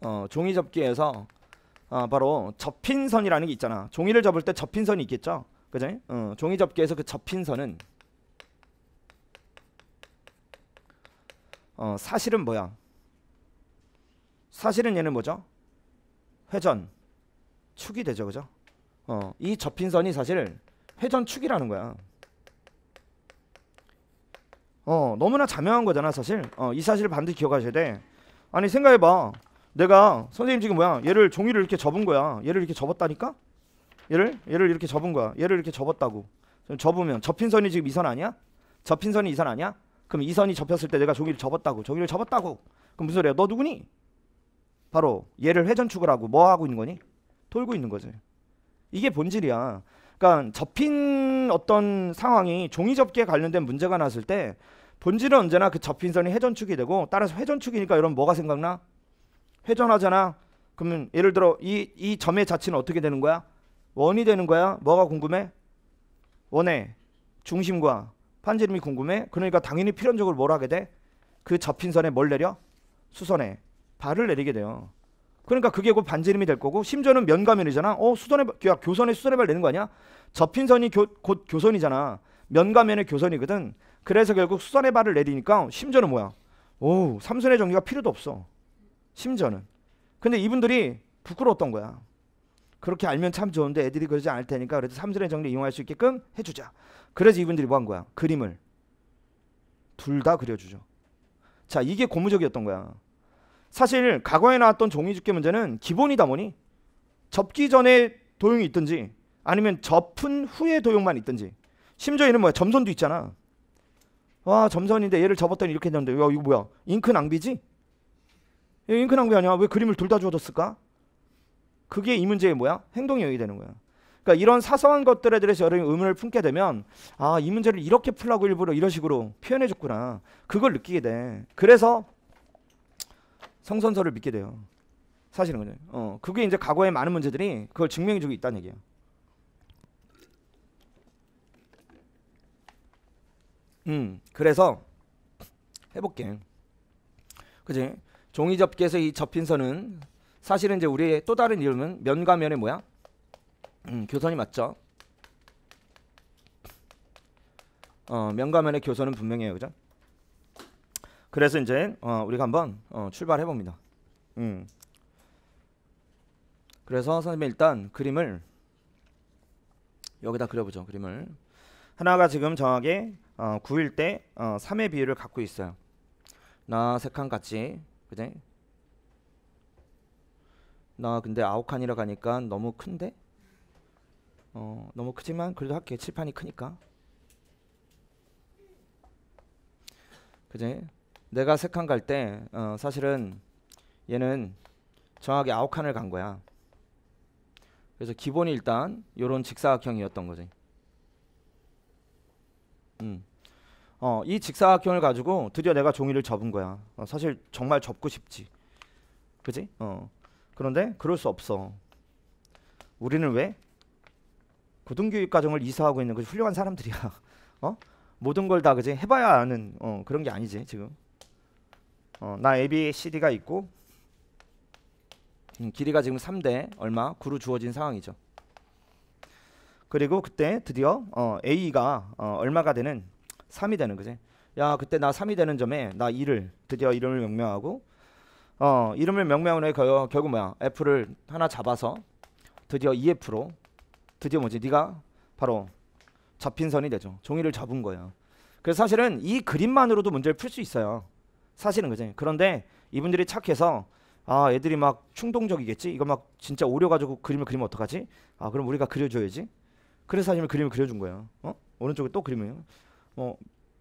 어, 종이 접기에서 어, 바로 접힌선이라는 게 있잖아. 종이를 접을 때 접힌선이 있겠죠. 그죠? 어, 종이 접기에서 그 접힌선은 어, 사실은 뭐야? 사실은 얘는 뭐죠? 회전 축이 되죠. 그죠? 어, 이 접힌선이 사실 회전 축이라는 거야. 어, 너무나 자명한 거잖아, 사실. 어, 이 사실을 반드시 기억하셔야 돼. 아니, 생각해봐. 내가 선생님 지금 뭐야? 얘를 종이를 이렇게 접은 거야. 얘를 이렇게 접었다니까? 얘를 얘를 이렇게 접은 거야. 얘를 이렇게 접었다고. 접으면 접힌 선이 지금 이 선 아니야? 접힌 선이 이 선 아니야? 그럼 이 선이 접혔을 때 내가 종이를 접었다고. 종이를 접었다고. 그럼 무슨 소리야? 너 누구니? 바로 얘를 회전축을 하고 뭐 하고 있는 거니? 돌고 있는 거지. 이게 본질이야. 그러니까 접힌 어떤 상황이 종이 접기에 관련된 문제가 났을 때 본질은 언제나 그 접힌선이 회전축이 되고 따라서 회전축이니까 여러분 뭐가 생각나? 회전하잖아. 그러면 예를 들어 이, 이 점의 자체는 어떻게 되는 거야? 원이 되는 거야? 뭐가 궁금해? 원의 중심과 판지름이 궁금해? 그러니까 당연히 필연적으로 뭘 하게 돼? 그 접힌 선에 뭘 내려? 수선에 발을 내리게 돼요. 그러니까 그게 곧 반지름이 될 거고 심지어는 면가면이잖아. 어 수선에 야 교선에 수선에 발 내는 거 아니야? 접힌 선이 교, 곧 교선이잖아. 면가면의 교선이거든. 그래서 결국 수선의 발을 내리니까 심지어는 뭐야? 오 삼선의 정리가 필요도 없어. 심지어는. 근데 이분들이 부끄러웠던 거야. 그렇게 알면 참 좋은데 애들이 그러지 않을 테니까 그래도 3절의 정리 이용할 수 있게끔 해주자. 그래서 이분들이 뭐 한 거야? 그림을 둘 다 그려주죠. 자 이게 고무적이었던 거야. 사실 과거에 나왔던 종이 집게 문제는 기본이다 보니 접기 전에 도용이 있든지 아니면 접은 후에 도용만 있든지 심지어 얘는 뭐야 점선도 있잖아. 와 점선인데 얘를 접었더니 이렇게 되는데 와 이거 뭐야 잉크 낭비지? 예, 잉크 낭비 아니야? 왜 그림을 둘 다 주어줬을까? 그게 이 문제의 뭐야? 행동력이 되는 거야. 그러니까 이런 사소한 것들에 대해서 여러분이 의문을 품게 되면 아 이 문제를 이렇게 풀라고 일부러 이런 식으로 표현해줬구나. 그걸 느끼게 돼. 그래서 성선설을 믿게 돼요. 사실은 그죠. 어, 그게 이제 과거의 많은 문제들이 그걸 증명해주고 있다는 얘기예요. 음, 그래서 해볼게. 그지? 종이 접기에서 이 접힌선은 사실은 이제 우리의 또 다른 이름은 면과 면의 뭐야? 음, 교선이 맞죠. 어, 면과 면의 교선은 분명해요, 그죠? 그래서 이제 어, 우리가 한번 어, 출발해 봅니다. 음. 그래서 선생님 일단 그림을 여기다 그려보죠. 그림을 하나가 지금 정확히 어, 9일 때 어, 3의 비율을 갖고 있어요. 나색한 같이 그지? 나 근데 아홉 칸이라 가니까 너무 큰데? 어 너무 크지만 그래도 학교에 칠판이 크니까 그지? 내가 세칸갈때 어, 사실은 얘는 정확히 아홉 칸을 간 거야 그래서 기본이 일단 요런 직사각형이었던 거지 음. 어, 이 직사각형을 가지고 드디어 내가 종이를 접은 거야. 어, 사실 정말 접고 싶지. 그지? 어. 그런데 그럴 수 없어. 우리는 왜? 고등교육 과정을 이사하고 있는 그 훌륭한 사람들이야. 어? 모든 걸 다 그지? 해봐야 아는 어, 그런 게 아니지 지금. 어, 나 A, B, C, D가 있고 음, 길이가 지금 3대 얼마? 9로 주어진 상황이죠. 그리고 그때 드디어 어, A가 어, 얼마가 되는 3이 되는 거지. 야 그때 나 3이 되는 점에 나 1을 드디어 이름을 명명하고 어 이름을 명명한 후에 결국 뭐야 F를 하나 잡아서 드디어 EF로 드디어 뭐지 네가 바로 잡힌 선이 되죠. 종이를 잡은 거예요. 그래서 사실은 이 그림만으로도 문제를 풀 수 있어요. 사실은 그죠. 그런데 이분들이 착해서 아 애들이 막 충동적이겠지. 이거 막 진짜 오려가지고 그림을 그리면 어떡하지? 아 그럼 우리가 그려줘야지. 그래서 사실은 그림을 그려준 거예요. 어? 오른쪽에 또 그림이에요. 뭐,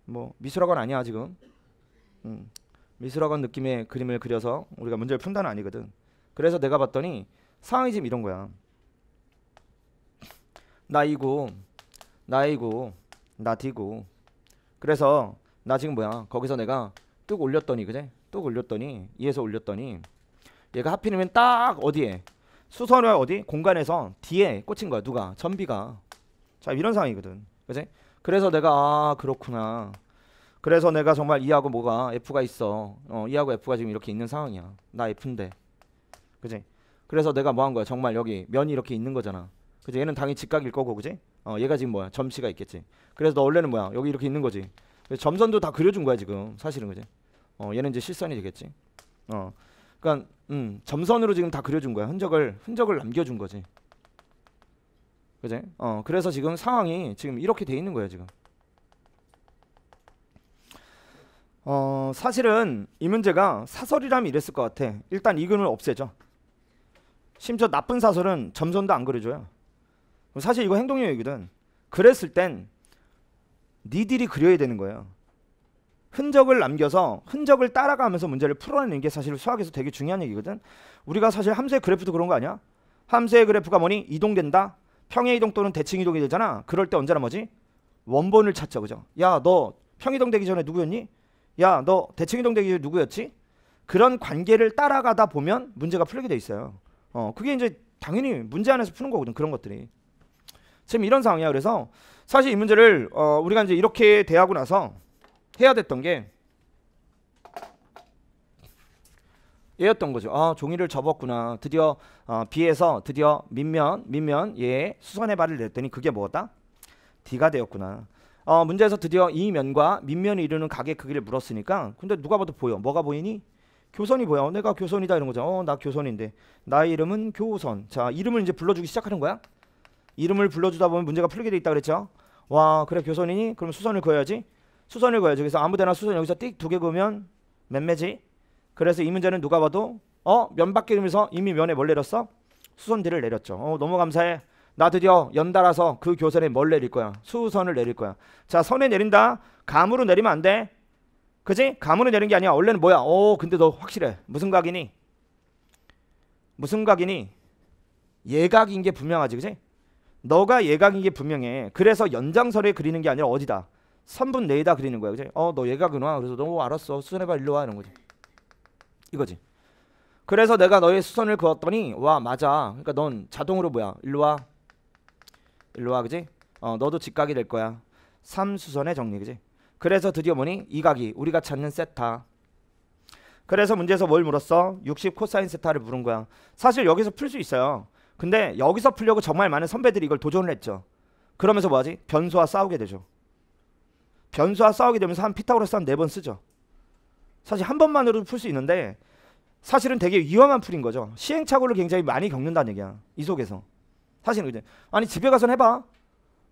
뭐 미술학원 아니야 지금. 음, 미술학원 느낌의 그림을 그려서 우리가 문제를 푼다는 아니거든. 그래서 내가 봤더니 상황이 지금 이런 거야. 나이고 나이고 나디고 그래서 나 지금 뭐야 거기서 내가 뚝 올렸더니 그제 뚝 올렸더니 이에서 올렸더니 얘가 하필이면 딱 어디에 수선을 어디 공간에서 뒤에 꽂힌 거야 누가 전비가 자 이런 상황이거든 그제 그래서 내가 아 그렇구나. 그래서 내가 정말 이하고 뭐가 F가 있어. 어, E하고 F가 지금 이렇게 있는 상황이야. 나 F인데. 그지? 그래서 내가 뭐한 거야? 정말 여기 면이 이렇게 있는 거잖아. 그지? 얘는 당연히 직각일 거고, 그지? 어, 얘가 지금 뭐야? 점씨가 있겠지. 그래서 너 원래는 뭐야? 여기 이렇게 있는 거지. 점선도 다 그려준 거야 지금. 사실은 그지? 어, 얘는 이제 실선이 되겠지. 어, 그니까 음, 점선으로 지금 다 그려준 거야. 흔적을 흔적을 남겨준 거지. 그제? 어, 그래서 지금 상황이 지금 이렇게 돼 있는 거예요, 지금. 어, 사실은 이 문제가 사설이라면 이랬을 것 같아. 일단 이금을 없애죠. 심지어 나쁜 사설은 점선도 안 그려줘요. 사실 이거 행동요이거든. 그랬을 땐 니들이 그려야 되는 거예요. 흔적을 남겨서 흔적을 따라가면서 문제를 풀어내는 게 사실 수학에서 되게 중요한 얘기거든. 우리가 사실 함수의 그래프도 그런 거 아니야? 함수의 그래프가 뭐니? 이동된다? 평행이동 또는 대칭이동이 되잖아. 그럴 때 언제나 뭐지? 원본을 찾죠. 그죠? 야, 너 평이동 되기 전에 누구였니? 야, 너 대칭이동 되기 전에 누구였지? 그런 관계를 따라가다 보면 문제가 풀리게 돼 있어요. 어, 그게 이제 당연히 문제 안에서 푸는 거거든. 그런 것들이. 지금 이런 상황이야. 그래서 사실 이 문제를 어, 우리가 이제 이렇게 대하고 나서 해야 됐던 게 예였던 거죠. 아, 종이를 접었구나. 드디어 어, B에서 드디어 민면민면예 수선의 발을 냈더니 그게 뭐다? 디가 되었구나. 어, 문제에서 드디어 이 면과 민면이 이루는 각의 크기를 물었으니까 근데 누가 봐도 보여. 뭐가 보이니? 교선이 보여. 내가 교선이다 이런 거죠. 어, 나 교선인데. 나의 이름은 교선. 자, 이름을 이제 불러주기 시작하는 거야. 이름을 불러주다 보면 문제가 풀리게 돼 있다 그랬죠. 와, 그래 교선이니? 그럼 수선을 그어야지. 수선을 그어야지. 그래서 아무데나 수선 여기서 띡 두 개 그으면 몇매지? 그래서 이 문제는 누가 봐도 어? 면 밖에 이면서 이미 면에 뭘 내렸어? 수선대를 내렸죠. 어, 너무 감사해. 나 드디어 연달아서 그 교선에 뭘 내릴 거야? 수선을 내릴 거야. 자, 선에 내린다. 감으로 내리면 안 돼. 그지? 감으로 내린 게 아니야. 원래는 뭐야? 어 근데 너 확실해. 무슨 각이니? 무슨 각이니? 예각인 게 분명하지, 그지? 너가 예각인 게 분명해. 그래서 연장선에 그리는 게 아니라 어디다? 3분 내이다 그리는 거야, 그지? 어, 너 예각이구나. 그래서 너 알았어. 수선해봐, 일로 와. 이런 거지. 이거지. 그래서 내가 너의 수선을 그었더니 와 맞아. 그러니까 넌 자동으로 뭐야? 일로 와. 일로 와 그지? 어 너도 직각이 될 거야. 3수선의 정리 그지? 그래서 드디어 보니 이각이 우리가 찾는 세타. 그래서 문제에서 뭘 물었어? 60 코사인 세타를 물은 거야. 사실 여기서 풀 수 있어요. 근데 여기서 풀려고 정말 많은 선배들이 이걸 도전을 했죠. 그러면서 뭐하지? 변수와 싸우게 되죠. 변수와 싸우게 되면서 한 피타고라스 한네번 쓰죠. 사실 한 번만으로도 풀수 있는데 사실은 되게 위험한 풀인 거죠. 시행착오를 굉장히 많이 겪는다는 얘기야. 이 속에서. 사실은 이제 아니 집에 가서 해봐.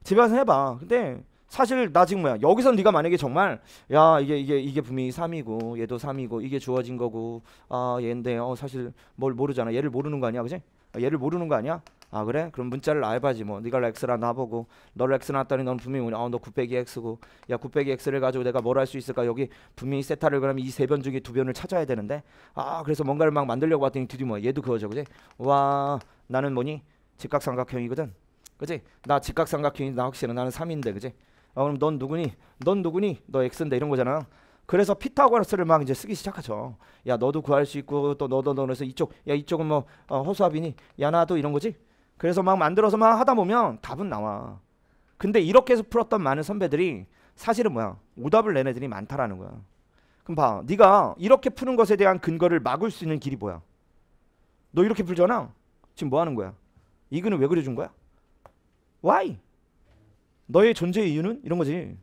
집에 가서 해봐. 근데 사실 나 지금 뭐야 여기서 네가 만약에 정말 야 이게 이게 이게 분명히 3이고 얘도 3이고 이게 주어진 거고 아 얘인데 어 사실 뭘 모르잖아 얘를 모르는 거 아니야 그지? 아, 얘를 모르는 거 아니야? 아 그래? 그럼 문자를 알바지 뭐 네가 렉스라 나보고 너를 x 나왔더니 넌 분명히 뭐냐 어너 9 0 0엑스고야9 0 0엑스를 가지고 내가 뭘 할 수 있을까 여기 분명히 세타를 그러면 이 세 변 중에 두 변을 찾아야 되는데 아 그래서 뭔가를 막 만들려고 봤더니 드디어 뭐 얘도 그거죠 그지? 와 나는 뭐니? 직각삼각형이거든 그지? 나직각삼각형인데나 혹시나 나는 3인데 그지? 아 그럼 넌 누구니? 넌 누구니? 너엑스인데 이런 거잖아 그래서 피타고라스를 막 이제 쓰기 시작하죠. 야 너도 구할 수 있고 또 너도 너 그래서 이쪽 야 이쪽은 뭐 어, 허수아비니 야 나도 이런 거지. 그래서 막 만들어서 막 하다 보면 답은 나와. 근데 이렇게 해서 풀었던 많은 선배들이 사실은 뭐야? 오답을 낸 애들이 많다라는 거야. 그럼 봐. 네가 이렇게 푸는 것에 대한 근거를 막을 수 있는 길이 뭐야? 너 이렇게 풀잖아. 지금 뭐 하는 거야? 이거는왜그래준 거야? Why? 너의 존재의 이유는 이런 거지.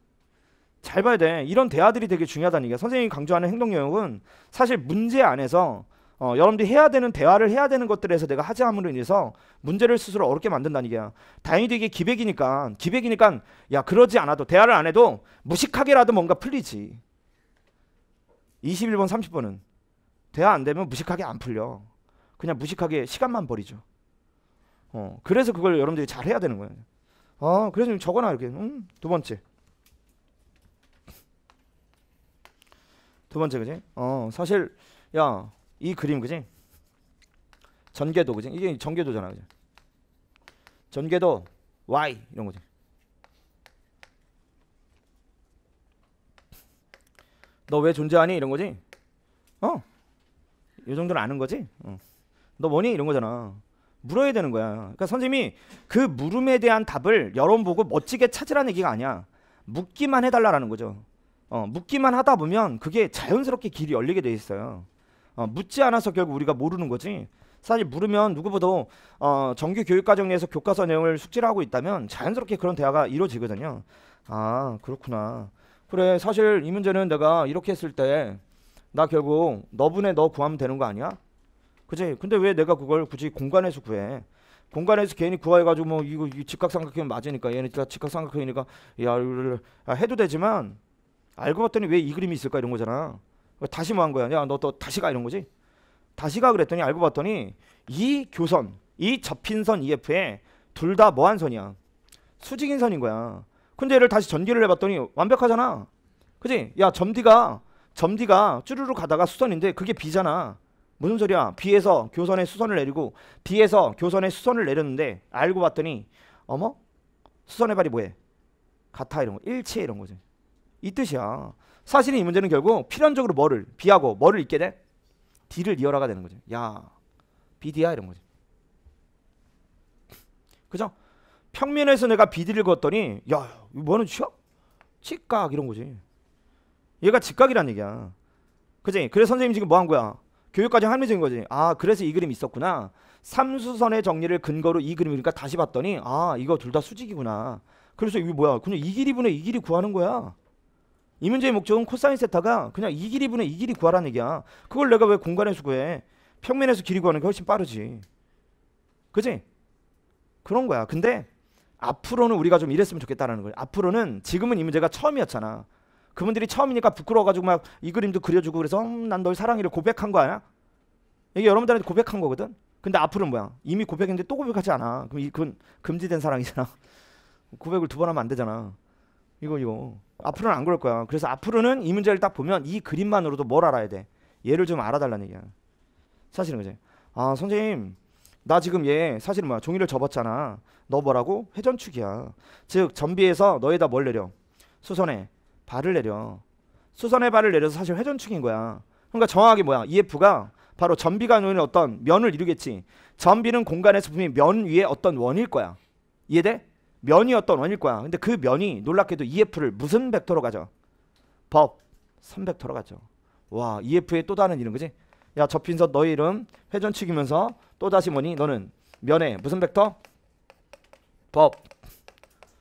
잘 봐야 돼. 이런 대화들이 되게 중요하다는 얘기야. 선생님이 강조하는 행동 영역은 사실 문제 안에서 어, 여러분들이 해야 되는 대화를 해야 되는 것들에서 내가 하지 않음으로 인해서 문제를 스스로 어렵게 만든다는 얘기야. 다행히도 이게 기백이니까 기백이니까 야 그러지 않아도 대화를 안 해도 무식하게라도 뭔가 풀리지. 21번 30번은 대화 안 되면 무식하게 안 풀려. 그냥 무식하게 시간만 버리죠. 어 그래서 그걸 여러분들이 잘 해야 되는 거예요. 어 그래서 좀 적어놔 이렇게. 음, 두 번째. 두 번째 그지? 어 사실 야이 그림 그지? 전개도 그지? 이게 전개도잖아 그지? 전개도 y 이런 거지. 너 왜 존재하니 이런 거지? 어? 이 정도는 아는 거지? 어. 너 뭐니 이런 거잖아. 물어야 되는 거야. 그러니까 선생님이 그 물음에 대한 답을 여론 보고 멋지게 찾으라는 얘기가 아니야. 묻기만 해달라라는 거죠. 어, 묻기만 하다 보면 그게 자연스럽게 길이 열리게 돼 있어요. 어, 묻지 않아서 결국 우리가 모르는 거지. 사실 물으면 누구보다 어, 정규 교육 과정 내에서 교과서 내용을 숙지를 하고 있다면 자연스럽게 그런 대화가 이루어지거든요. 아 그렇구나. 그래 사실 이 문제는 내가 이렇게 했을 때 나 결국 너분의 너 구하면 되는 거 아니야? 그지? 근데 왜 내가 그걸 굳이 공간에서 구해? 공간에서 괜히 구해가지고 뭐 이거, 직각삼각형 맞으니까 얘는 직각삼각형이니까 야 이걸 해도 되지만 알고 봤더니 왜 이 그림이 있을까 이런 거잖아. 다시 뭐 한 거야? 야, 너 또 다시 가 이런 거지? 다시 가 그랬더니 알고 봤더니 이 교선, 이 접힌선 EF에 둘 다 뭐 한 선이야? 수직인 선인 거야. 근데 얘를 다시 전기를 해봤더니 완벽하잖아. 그지? 야, 점디가 점디가 쭈르르 가다가 수선인데 그게 B잖아. 무슨 소리야? B에서 교선에 수선을 내리고 D에서 교선에 수선을 내렸는데 알고 봤더니 어머? 수선의 발이 뭐해? 같아 이런 거. 일치 이런 거지. 이 뜻이야. 사실은 이 문제는 결국 필연적으로 뭐를 비하고 뭐를 잊게 돼? D를 이어라가 되는 거지. 야, BD야 이런 거지. 그죠? 평면에서 내가 BD를 걷더니 야, 뭐는 취업? 직각 이런 거지. 얘가 직각이란 얘기야. 그지? 그래서 선생님 지금 뭐 한 거야? 교육과정 합리적인 거지. 아, 그래서 이 그림 있었구나. 삼수선의 정리를 근거로 이 그림 이니까 그러니까 다시 봤더니 아, 이거 둘 다 수직이구나. 그래서 이게 뭐야? 그냥 이 길이 분의 이 길이 구하는 거야. 이 문제의 목적은 코사인 세타가 그냥 이 길이 분의 이 길이 구하라는 얘기야. 그걸 내가 왜 공간에서 구해? 평면에서 길이 구하는 게 훨씬 빠르지. 그지? 그런 거야. 근데 앞으로는 우리가 좀 이랬으면 좋겠다라는 거야. 앞으로는 지금은 이 문제가 처음이었잖아. 그분들이 처음이니까 부끄러워가지고 막 이 그림도 그려주고 그래서 음, 난널 사랑이를 고백한 거 아니야? 이게 여러분들한테 고백한 거거든. 근데 앞으로는 뭐야? 이미 고백했는데 또 고백하지 않아. 그럼 이, 그건 금지된 사랑이잖아. 고백을 두 번 하면 안 되잖아. 이거 이거 앞으로는 안 그럴 거야. 그래서 앞으로는 이 문제를 딱 보면 이 그림만으로도 뭘 알아야 돼. 얘를 좀 알아달라는 얘기야. 사실은 그지. 아 선생님 나 지금 얘 사실은 뭐야 종이를 접었잖아. 너 뭐라고? 회전축이야. 즉 전비에서 너에다 뭘 내려? 수선에 발을 내려. 수선에 발을 내려서 사실 회전축인 거야. 그러니까 정확하게 뭐야? EF가 바로 전비가 놓이는 어떤 면을 이루겠지. 전비는 공간에서 분명히 면 위에 어떤 원일 거야. 이해돼? 면이었던 원일 거야. 근데 그 면이 놀랍게도 EF를 무슨 벡터로 가죠? 법 3벡터로 가죠. 와 EF의 또 다른 이름 그지? 야 접힌선 너 이름 회전측이면서 또다시 뭐니 너는 면에 무슨 벡터? 법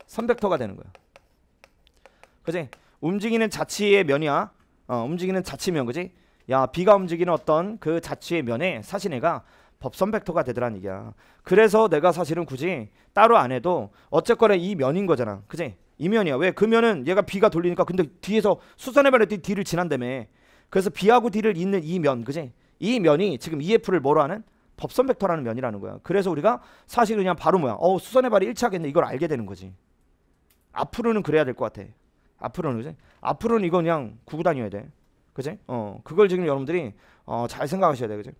3벡터가 되는 거야. 그지? 움직이는 자치의 면이야. 어, 움직이는 자치면 그지? 야비가 움직이는 어떤 그 자치의 면에 사실 얘가 법선 벡터가 되더란 얘기야. 그래서 내가 사실은 굳이 따로 안 해도 어쨌거나 이 면인 거잖아. 그지? 이 면이야. 왜? 그 면은 얘가 B가 돌리니까 근데 뒤에서 수선해발의 D를 지난다며. 그래서 B하고 D를 잇는 이 면. 그지? 이 면이 지금 EF를 뭐로 하는? 법선 벡터라는 면이라는 거야. 그래서 우리가 사실 그냥 바로 뭐야. 어 수선해발이 1차겠네. 이걸 알게 되는 거지. 앞으로는 그래야 될 것 같아. 앞으로는 그지? 앞으로는 이거 그냥 구구 다녀야 돼. 그지? 어 그걸 지금 여러분들이 어, 잘 생각하셔야 돼. 그지?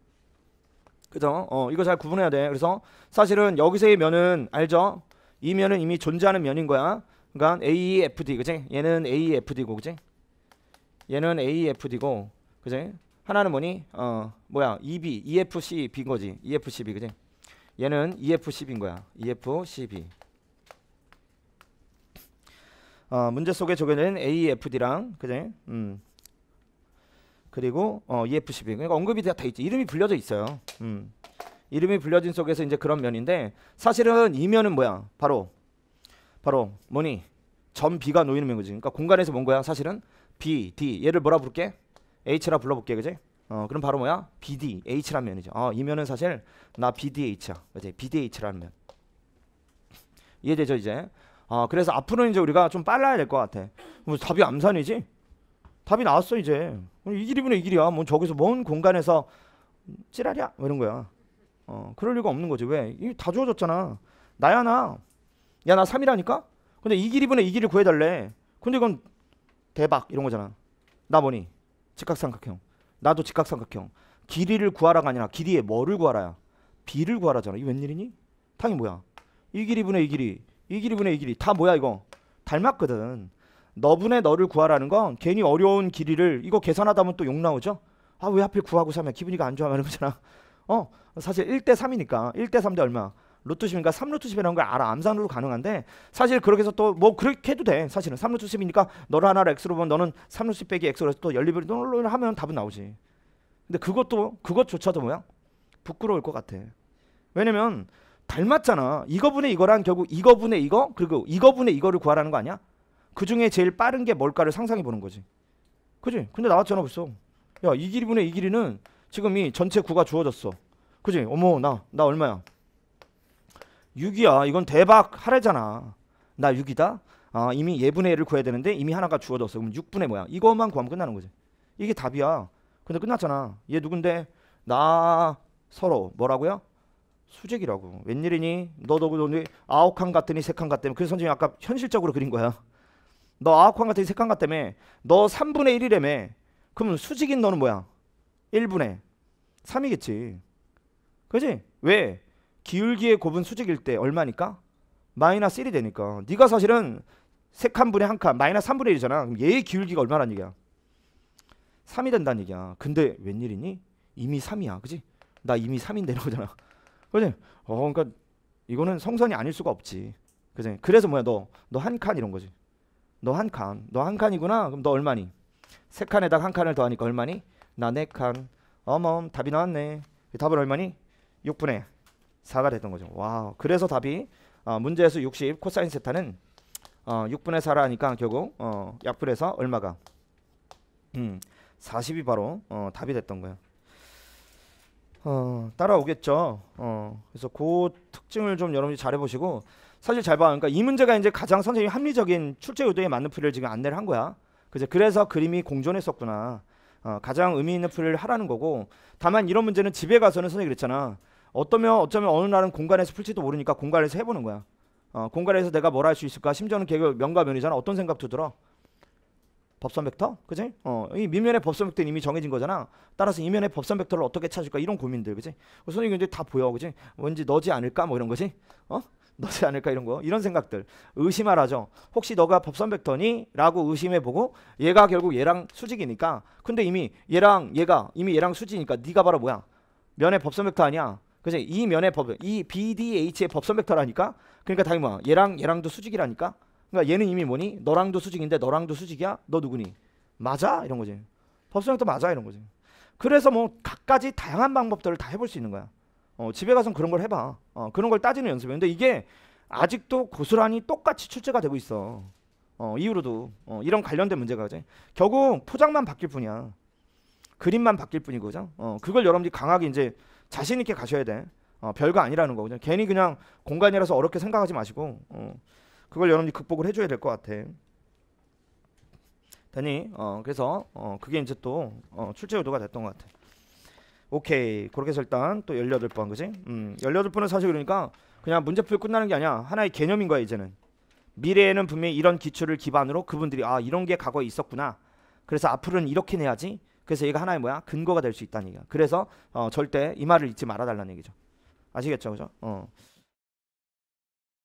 그죠? 어, 이거 잘 구분해야 돼. 그래서 사실은 여기서의 면은 알죠? 이 면은 이미 존재하는 면인 거야. 그러니까 a e f d 그지? 얘는 a e f d 고 그지? 얘는 a e f d 고 그지? 하나는 뭐니? 어 뭐야? EB, EFCB인 거지. EFCB 그지? 얘는 EFCB인 거야. EFCB. 어 문제 속에 적용된 a f d 랑 그지? 음. 그리고 어, e f c 2 그러니까 언급이 다돼 있지 이름이 불려져 있어요. 음. 이름이 불려진 속에서 이제 그런 면인데 사실은 이면은 뭐야? 바로 바로 뭐니? 점 B가 놓이는 면이지. 그러니까 공간에서 뭔 거야? 사실은 B, D 얘를 뭐라 부를게? H라 불러볼게, 그지? 어, 그럼 바로 뭐야? BD, h 라는 면이죠. 어, 이 면은 사실 나 BDH야, 그지? BDH라는 면. 이해되죠, 이제? 어, 그래서 앞으로 이제 우리가 좀 빨라야 될 것 같아. 뭐 답이 암산이지? 답이 나왔어 이제 이 길이면 이 길이야 뭐 저기서 먼 공간에서 찌라랴 뭐 이런 거야 어 그럴 리가 없는 거지 왜이다 주어졌잖아 나야 나야 나 3이라니까 근데 이길이분이 길을 구해달래 근데 이건 대박 이런 거잖아 나 뭐니 직각삼각형 나도 직각삼각형 길이를 구하라가 아니라 길이에 뭐를 구하라야 비를 구하라잖아 이 웬일이니 탕이 뭐야 이길이분이 길이 이길이분이 길이 다 뭐야 이거 닮았거든 너분의 너를 구하라는 건 괜히 어려운 길이를 이거 계산하다 보면 또 욕 나오죠. 아 왜 하필 구하고 3이야 기분이가 안 좋아 하는 거잖아. 어 사실 1대 3이니까 1대 3대 얼마? 루트 10이니까 3루트 10이라는 걸 알아. 암산으로 가능한데 사실 그렇게 해서 또 뭐 그렇게 해도 돼. 사실은 3루트 10이니까 너를 하나를 x로 보면 너는 3루트 10 빼기 x로 해서 또 연립을 논을 하면 답은 나오지. 근데 그것도 그것조차도 뭐야? 부끄러울 것 같아. 왜냐면 닮았잖아. 이거분의 이거랑 결국 이거분의 이거 그리고 이거분의 이거를 구하라는 거 아니야? 그 중에 제일 빠른 게 뭘까를 상상해 보는 거지. 그지? 근데 나왔잖아 벌써. 야이 길이 분의 이 길이는 지금 이 전체 구가 주어졌어. 그지? 어머 나 나 얼마야? 6이야. 이건 대박 하래잖아. 나 6이다. 아 이미 예분의 1을 구해야 되는데 이미 하나가 주어졌어. 그럼 6분의 뭐야? 이것만 구하면 끝나는 거지. 이게 답이야. 근데 끝났잖아. 얘 누군데? 나 서로 뭐라고요? 수직이라고. 웬일이니? 너도 너도 아홉 칸 같더니 세 칸 같더니 그래서 선생님 아까 현실적으로 그린 거야. 너 아홉 칸같은색칸 같다며 너 3분의 1이래매 그러면 수직인 너는 뭐야 1분의 3이겠지 그지 왜 기울기의 곱은 수직일 때 얼마니까 마이너스 1이 되니까 네가 사실은 색한 분의 한 칸 마이너스 3분의 1이잖아 그럼 얘의 기울기가 얼마란 얘기야 3이 된다는 얘기야 근데 웬일이니 이미 3이야 그지 나 이미 3인데 이런 거잖아 그지 어 그러니까 이거는 성선이 아닐 수가 없지 그지 그래서 뭐야 너 너 한 칸 이런 거지 너한 칸. 너 한 칸이구나. 그럼 너 얼마니? 세 칸에다가 한 칸을 더하니까 얼마니? 나 네 칸. 어머 답이 나왔네. 답은 얼마니? 6분의 4가 됐던 거죠. 와 그래서 답이 어, 문제에서 60 코사인 세타는 어, 6분의 4라 하니까 결국 어, 약분해서 얼마가 음, 40이 바로 어, 답이 됐던 거예요. 어, 따라오겠죠. 어, 그래서 그 특징을 좀 여러분이 잘 해보시고 사실 잘 봐. 그러니까 이 문제가 이제 가장 선생님이 합리적인 출제 요도에 맞는 풀이를 지금 안내를 한 거야. 그래서 그래서 그림이 공존했었구나. 어, 가장 의미 있는 풀이를 하라는 거고 다만 이런 문제는 집에 가서는 선생님 그랬잖아. 어떠면 어쩌면 어느 날은 공간에서 풀지도 모르니까 공간에서 해보는 거야. 어, 공간에서 내가 뭘 할 수 있을까? 심지어는 계급 명과면이잖아 어떤 생각도 들어? 법선 벡터, 그지? 어, 이미면의 법선 벡터는 이미 정해진 거잖아. 따라서 이면의 법선 벡터를 어떻게 찾을까? 이런 고민들, 그지? 어, 선생님 이제 다 보여, 그지? 왠지 너지 않을까? 뭐 이런 거지? 어? 너지 않을까 이런 거 이런 생각들 의심하라죠 혹시 너가 법선 벡터니? 라고 의심해보고 얘가 결국 얘랑 수직이니까 근데 이미 얘랑 얘가 이미 얘랑 수직이니까 네가 바로 뭐야 면의 법선 벡터 아니야 그래서 이 면의 법, 이 BDH의 법선 벡터라니까 그러니까 당연히 뭐야 얘랑 얘랑도 수직이라니까 그러니까 얘는 이미 뭐니? 너랑도 수직인데 너랑도 수직이야? 너 누구니? 맞아? 이런 거지 법선 벡터 맞아? 이런 거지 그래서 뭐 각가지 다양한 방법들을 다 해볼 수 있는 거야 어, 집에 가서 그런 걸 해봐. 어, 그런 걸 따지는 연습이에요. 근데 이게 아직도 고스란히 똑같이 출제가 되고 있어. 어, 이후로도 어, 이런 관련된 문제가 이제 결국 포장만 바뀔 뿐이야. 그림만 바뀔 뿐이고 그죠? 어, 그걸 여러분들이 강하게 이제 자신 있게 가셔야 돼. 어, 별거 아니라는 거거든요. 괜히 그냥 공간이라서 어렵게 생각하지 마시고 어, 그걸 여러분이 들 극복을 해줘야 될 것 같아. 되니 어, 그래서 어, 그게 이제 또 어, 출제 요도가 됐던 것 같아. 오케이 그렇게 해서 일단 또 열여덟 번 그지? 음 열여덟 번은 사실 그러니까 그냥 문제풀 끝나는 게 아니야 하나의 개념인 거야 이제는 미래에는 분명히 이런 기출을 기반으로 그분들이 아 이런 게 과거에 있었구나 그래서 앞으로는 이렇게 내야지 그래서 얘가 하나의 뭐야 근거가 될 수 있다는 얘기야 그래서 어 절대 이 말을 잊지 말아 달라는 얘기죠 아시겠죠 그죠? 어